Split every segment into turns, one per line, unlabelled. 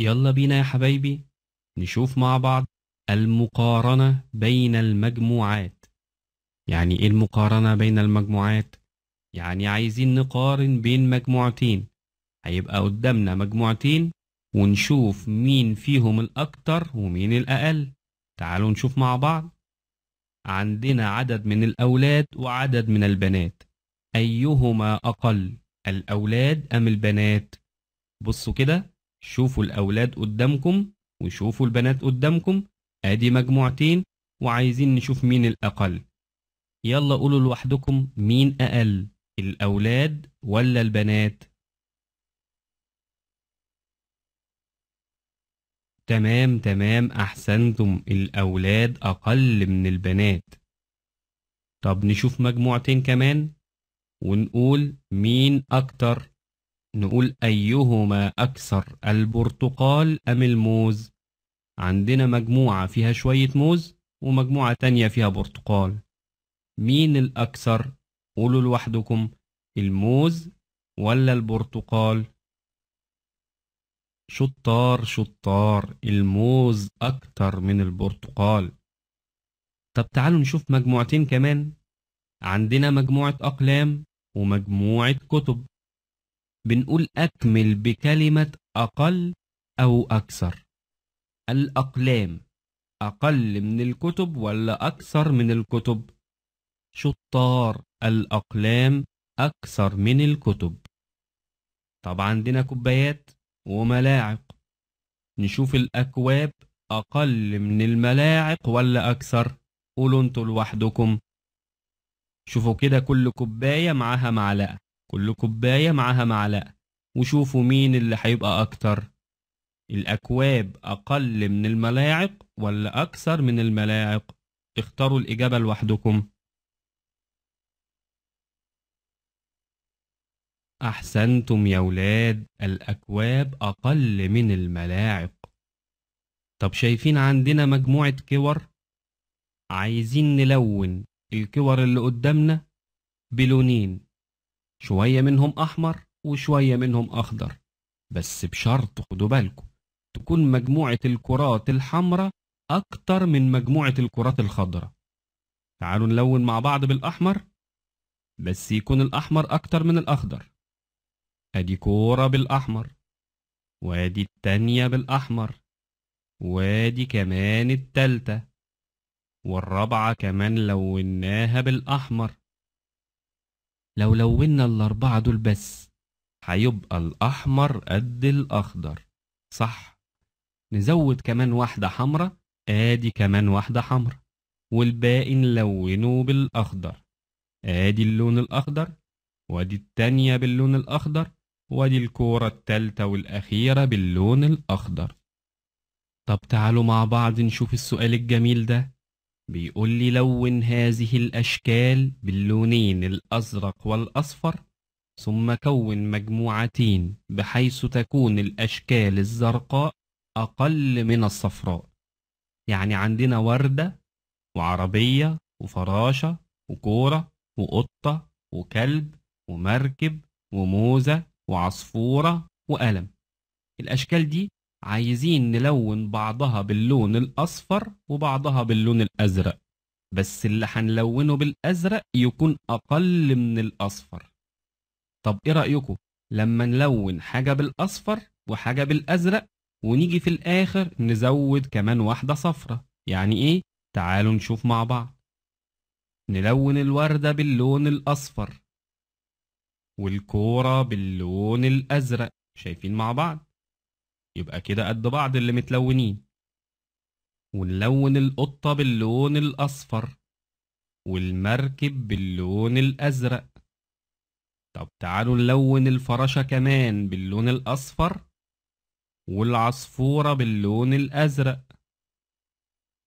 يلا بينا يا حبايبي نشوف مع بعض المقارنة بين المجموعات يعني ايه المقارنة بين المجموعات؟ يعني عايزين نقارن بين مجموعتين هيبقى قدامنا مجموعتين ونشوف مين فيهم الأكتر ومين الأقل تعالوا نشوف مع بعض عندنا عدد من الأولاد وعدد من البنات أيهما أقل الأولاد أم البنات؟ بصوا كده شوفوا الأولاد قدامكم وشوفوا البنات قدامكم ادي مجموعتين وعايزين نشوف مين الأقل يلا قولوا لوحدكم مين أقل الأولاد ولا البنات تمام تمام أحسنتم الأولاد أقل من البنات طب نشوف مجموعتين كمان ونقول مين أكتر نقول أيهما أكثر البرتقال أم الموز عندنا مجموعة فيها شوية موز ومجموعة تانية فيها برتقال مين الأكثر قولوا لوحدكم الموز ولا البرتقال شطار شطار الموز أكتر من البرتقال طب تعالوا نشوف مجموعتين كمان عندنا مجموعة أقلام ومجموعة كتب بنقول أكمل بكلمة أقل أو أكثر الأقلام أقل من الكتب ولا أكثر من الكتب شطار الأقلام أكثر من الكتب طب عندنا كوبايات وملاعق نشوف الأكواب أقل من الملاعق ولا أكثر قولوا انتوا لوحدكم شوفوا كده كل كوباية معاها معلقة كل كوباية معاها معلقة وشوفوا مين اللي هيبقى أكتر الأكواب أقل من الملاعق ولا أكثر من الملاعق اختاروا الإجابة لوحدكم أحسنتم يا ولاد الأكواب أقل من الملاعق طب شايفين عندنا مجموعة كور عايزين نلون الكور اللي قدامنا بلونين شوية منهم أحمر وشوية منهم أخضر بس بشرط خدوا بالكم تكون مجموعة الكرات الحمراء أكتر من مجموعة الكرات الخضراء تعالوا نلون مع بعض بالأحمر بس يكون الأحمر أكتر من الأخضر أدي كورة بالأحمر وأدي التانية بالأحمر وأدي كمان التالتة والرابعة كمان لوناها بالأحمر لو لونا الأربعة دول بس هيبقى الأحمر قد الأخضر صح نزود كمان واحدة حمرة آدي كمان واحدة حمرة والباقي نلونه بالأخضر آدي اللون الأخضر وادي التانية باللون الأخضر وادي الكورة التالتة والأخيرة باللون الأخضر طب تعالوا مع بعض نشوف السؤال الجميل ده بيقول لي لون هذه الأشكال باللونين الأزرق والأصفر ثم كون مجموعتين بحيث تكون الأشكال الزرقاء أقل من الصفراء يعني عندنا وردة وعربية وفراشة وكورة وقطة وكلب ومركب وموزة وعصفورة وقلم الأشكال دي عايزين نلون بعضها باللون الأصفر وبعضها باللون الأزرق بس اللي هنلونه بالأزرق يكون أقل من الأصفر طب إيه رأيكم لما نلون حاجة بالأصفر وحاجة بالأزرق ونيجي في الآخر نزود كمان واحدة صفرة يعني إيه؟ تعالوا نشوف مع بعض نلون الوردة باللون الأصفر والكورة باللون الأزرق شايفين مع بعض يبقى كده قد بعض اللي متلونين ونلون القطة باللون الأصفر والمركب باللون الأزرق طب تعالوا نلون الفراشة كمان باللون الأصفر والعصفورة باللون الأزرق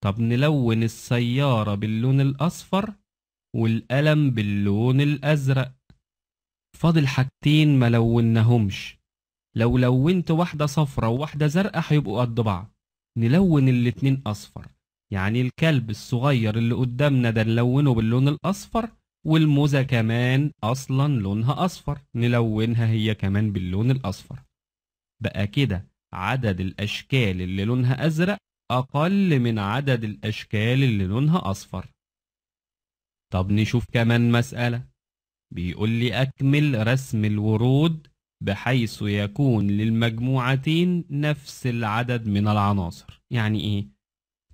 طب نلون السيارة باللون الأصفر والقلم باللون الأزرق فاضل حاجتين ملونهمش لو لونت واحدة صفرة وواحدة زرقاء هيبقوا قد بعض نلون الاتنين أصفر يعني الكلب الصغير اللي قدامنا ده نلونه باللون الأصفر والموزة كمان أصلا لونها أصفر نلونها هي كمان باللون الأصفر بقى كده عدد الأشكال اللي لونها أزرق أقل من عدد الأشكال اللي لونها أصفر طب نشوف كمان مسألة بيقول لي أكمل رسم الورود بحيث يكون للمجموعتين نفس العدد من العناصر يعني ايه؟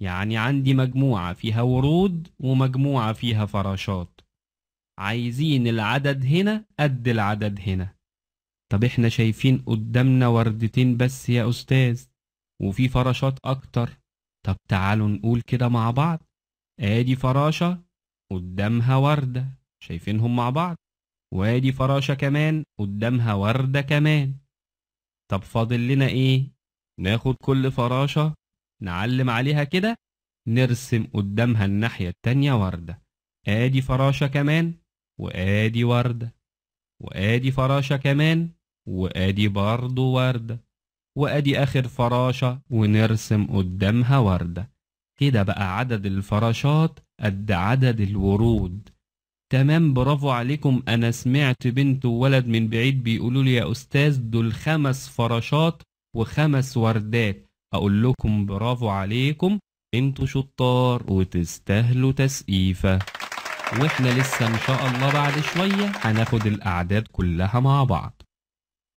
يعني عندي مجموعة فيها ورود ومجموعة فيها فراشات عايزين العدد هنا قد العدد هنا طب احنا شايفين قدامنا وردتين بس يا أستاذ وفي فراشات أكتر طب تعالوا نقول كده مع بعض ادي فراشة قدامها وردة شايفينهم مع بعض وادي فراشة كمان قدامها وردة كمان طب فاضل لنا ايه ناخد كل فراشة نعلم عليها كده نرسم قدامها الناحية التانية وردة ادي فراشة كمان وادي وردة وادي فراشة كمان وادي برضو وردة وادي اخر فراشة ونرسم قدامها وردة كده بقى عدد الفراشات قد عدد الورود تمام برافو عليكم انا سمعت بنت وولد من بعيد بيقولوا لي يا استاذ دول خمس فراشات وخمس وردات اقول لكم برافو عليكم انتوا شطار وتستاهلوا تسقيفه واحنا لسه ان شاء الله بعد شويه هناخد الاعداد كلها مع بعض